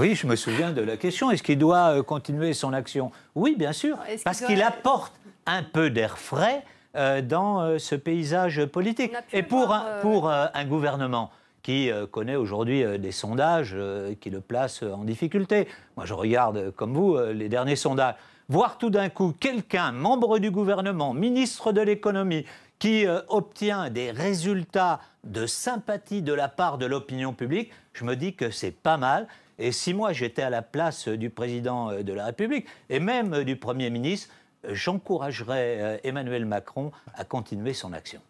Oui, je me souviens de la question. Est-ce qu'il doit euh, continuer son action Oui, bien sûr, parce qu'il apporte un peu d'air frais euh, dans euh, ce paysage politique. Et pour, pour un gouvernement qui connaît aujourd'hui des sondages qui le placent en difficulté, moi je regarde comme vous les derniers sondages, voir tout d'un coup quelqu'un, membre du gouvernement, ministre de l'économie, qui obtient des résultats de sympathie de la part de l'opinion publique, je me dis que c'est pas mal et si moi j'étais à la place du président euh, de la République et même euh, du Premier ministre, euh, j'encouragerais Emmanuel Macron à continuer son action.